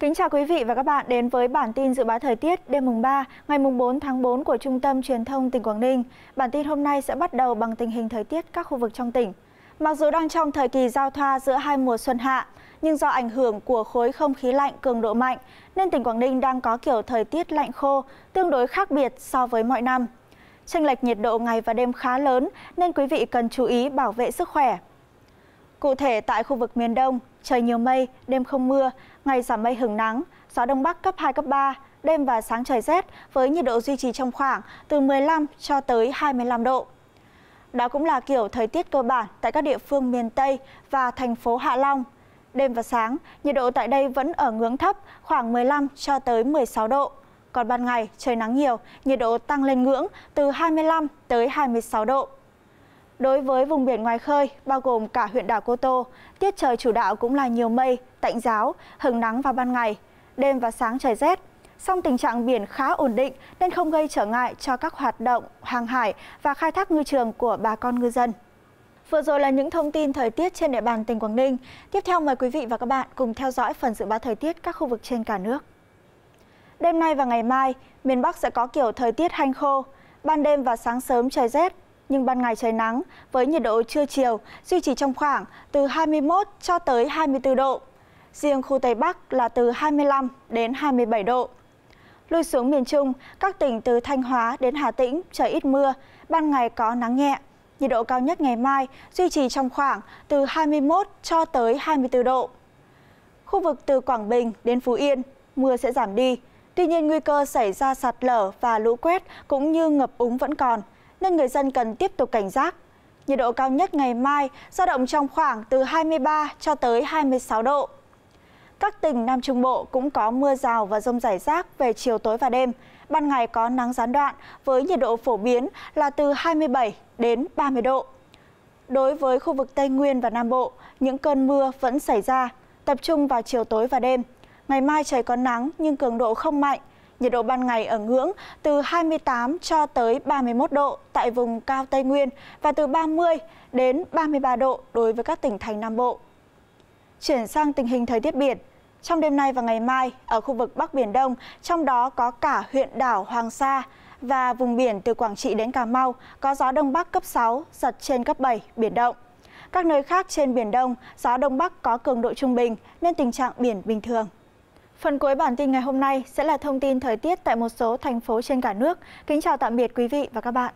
Kính chào quý vị và các bạn đến với bản tin dự báo thời tiết đêm mùng 3 ngày mùng 4 tháng 4 của Trung tâm Truyền thông tỉnh Quảng Ninh. Bản tin hôm nay sẽ bắt đầu bằng tình hình thời tiết các khu vực trong tỉnh. Mặc dù đang trong thời kỳ giao thoa giữa hai mùa xuân hạ, nhưng do ảnh hưởng của khối không khí lạnh cường độ mạnh nên tỉnh Quảng Ninh đang có kiểu thời tiết lạnh khô tương đối khác biệt so với mọi năm. Chênh lệch nhiệt độ ngày và đêm khá lớn nên quý vị cần chú ý bảo vệ sức khỏe. Cụ thể tại khu vực miền Đông, trời nhiều mây, đêm không mưa, ngày giảm mây hứng nắng, gió đông bắc cấp 2, cấp 3, đêm và sáng trời rét với nhiệt độ duy trì trong khoảng từ 15 cho tới 25 độ. Đó cũng là kiểu thời tiết cơ bản tại các địa phương miền Tây và thành phố Hạ Long. Đêm và sáng, nhiệt độ tại đây vẫn ở ngưỡng thấp, khoảng 15 cho tới 16 độ. Còn ban ngày, trời nắng nhiều, nhiệt độ tăng lên ngưỡng từ 25 tới 26 độ. Đối với vùng biển ngoài khơi, bao gồm cả huyện đảo Cô Tô, tiết trời chủ đạo cũng là nhiều mây, tạnh giáo, hứng nắng vào ban ngày, đêm và sáng trời rét. Song tình trạng biển khá ổn định nên không gây trở ngại cho các hoạt động hàng hải và khai thác ngư trường của bà con ngư dân. Vừa rồi là những thông tin thời tiết trên địa bàn tỉnh Quảng Ninh. Tiếp theo mời quý vị và các bạn cùng theo dõi phần dự báo thời tiết các khu vực trên cả nước. Đêm nay và ngày mai, miền Bắc sẽ có kiểu thời tiết hanh khô. Ban đêm và sáng sớm trời rét, nhưng ban ngày trời nắng với nhiệt độ trưa chiều duy trì trong khoảng từ 21 cho tới 24 độ. Riêng khu Tây Bắc là từ 25 đến 27 độ. Lui xuống miền Trung, các tỉnh từ Thanh Hóa đến Hà Tĩnh trời ít mưa, ban ngày có nắng nhẹ. Nhiệt độ cao nhất ngày mai duy trì trong khoảng từ 21 cho tới 24 độ. Khu vực từ Quảng Bình đến Phú Yên, mưa sẽ giảm đi. Tuy nhiên nguy cơ xảy ra sạt lở và lũ quét cũng như ngập úng vẫn còn – nên người dân cần tiếp tục cảnh giác. Nhiệt độ cao nhất ngày mai dao động trong khoảng từ 23 cho tới 26 độ. Các tỉnh Nam Trung Bộ cũng có mưa rào và rông rải rác về chiều tối và đêm. Ban ngày có nắng gián đoạn với nhiệt độ phổ biến là từ 27 đến 30 độ. Đối với khu vực Tây Nguyên và Nam Bộ, những cơn mưa vẫn xảy ra, tập trung vào chiều tối và đêm. Ngày mai trời có nắng nhưng cường độ không mạnh, nhiệt độ ban ngày ở ngưỡng từ 28 cho tới 31 độ tại vùng cao Tây Nguyên và từ 30 đến 33 độ đối với các tỉnh thành Nam Bộ. Chuyển sang tình hình thời tiết biển, trong đêm nay và ngày mai, ở khu vực Bắc Biển Đông, trong đó có cả huyện đảo Hoàng Sa và vùng biển từ Quảng Trị đến Cà Mau, có gió Đông Bắc cấp 6, giật trên cấp 7, biển động. Các nơi khác trên Biển Đông, gió Đông Bắc có cường độ trung bình nên tình trạng biển bình thường. Phần cuối bản tin ngày hôm nay sẽ là thông tin thời tiết tại một số thành phố trên cả nước. Kính chào tạm biệt quý vị và các bạn.